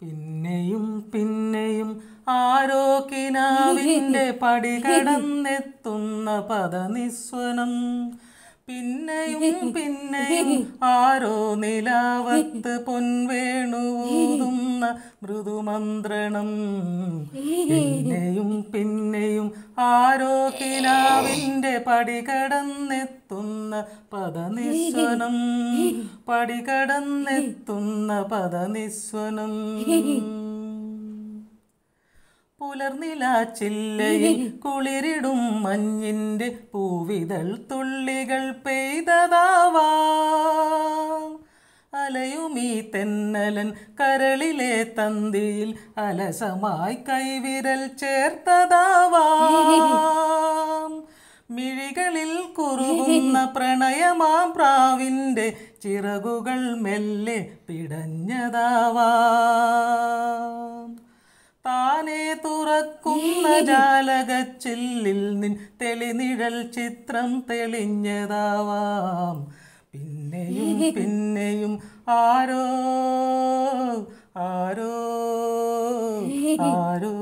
പിന്നെയും പിന്നെയും ആരോ കിനാവിന്റെ പടി കടന്നെത്തുന്ന പദനിസ്വനം പിന്നെയും പിന്നെയും ആരോ നിലാവത്ത് പൊൻവേണുവൂതും എന്ന മൃദുമന്ത്രണം പിന്നെയും പിന്നെയും ആരോ പടി കടന്നെത്തുന്ന പദനിസ്വനം കടന്നെത്തുന്ന പദനിസ്വനം പുലർനിലാച്ചില്ലയിൽ കുളിരിടും മഞ്ഞിൻ്റെ പൂവിതൾ തുള്ളികൾ പെയ്തതാ അലയുമീ തെന്നലൻ കരളിലെ തന്തിയിൽ അലസമായി കൈവിരൽ ചേർത്തതാവാം മിഴികളിൽ കുറുകുന്ന പ്രണയമാം പ്രാവിൻ്റെ ചിറകുകൾ മെല്ലെ പിടഞ്ഞതാവാം താനെ തുറക്കുന്ന ജാലകച്ചില്ലിൽ നിൻ തെളിനിഴൽ ചിത്രം തെളിഞ്ഞതാവാം പിന്നെയും പിന്നെയും ആരോ ആരോ ആരോ